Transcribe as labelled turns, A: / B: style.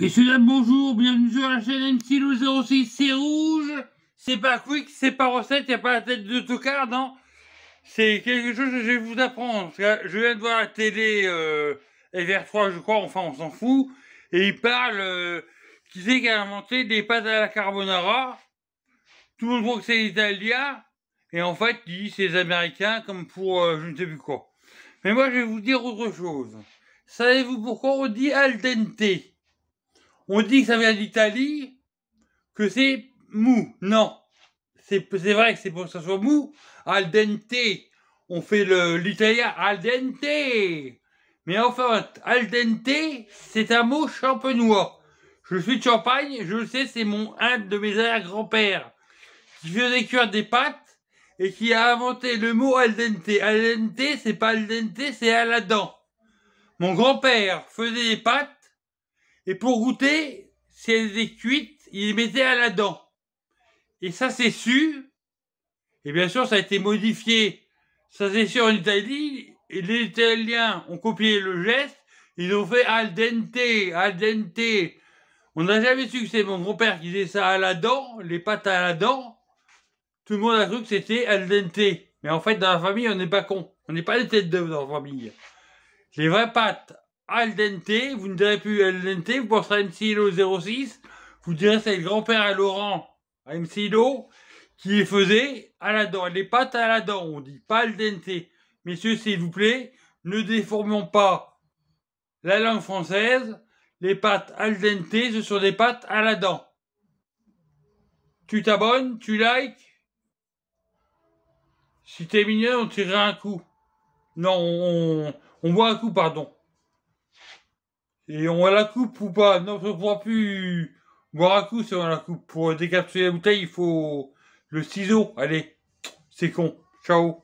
A: Messieurs, dames, bonjour, bienvenue sur la chaîne MC06, c'est rouge, c'est pas quick, c'est pas recette, y a pas la tête de tocard, non C'est quelque chose que je vais vous apprendre, je viens de voir la télé euh, FR3, je crois, enfin on s'en fout, et il parle, euh, qu'ils qui a inventé des pâtes à la carbonara, tout le monde croit que c'est l'Italia, et en fait, il dit c'est les américains, comme pour euh, je ne sais plus quoi. Mais moi, je vais vous dire autre chose. Savez-vous pourquoi on dit al dente on dit que ça vient d'Italie, que c'est mou. Non. C'est vrai que c'est pour que ça soit mou. Al dente. On fait l'italien al dente. Mais enfin, al dente, c'est un mot champenois. Je suis de Champagne, je le sais, c'est mon un de mes arrière-grands-pères qui faisait cuire des pâtes et qui a inventé le mot al dente. Al dente, c'est pas al dente, c'est à la dent. Mon grand-père faisait des pâtes et pour goûter, si elle cuites, il les mettait à la dent. Et ça, c'est sûr. Et bien sûr, ça a été modifié. Ça, c'est sûr, en Italie. Et les Italiens ont copié le geste. Ils ont fait al dente, al dente. On n'a jamais su que c'est mon grand-père qui disait ça à la dent, les pâtes à la dent. Tout le monde a cru que c'était al dente. Mais en fait, dans la famille, on n'est pas con. On n'est pas des têtes de dans la famille. Les vraies pâtes al dente, vous ne direz plus al dente, vous pensez à MCLO 06, vous direz c'est le grand-père à Laurent, à MCLO, qui les faisait à la dent, les pattes à la dent, on dit pas al dente. Messieurs, s'il vous plaît, ne déformons pas la langue française, les pattes al dente, ce sont des pattes à la dent. Tu t'abonnes, tu likes, si t'es mignon, on tirera un coup. Non, on voit un coup, pardon. Et on la coupe ou pas Non, on ne pourra plus boire à coup si on la coupe. Pour décapsuler la bouteille, il faut le ciseau. Allez, c'est con. Ciao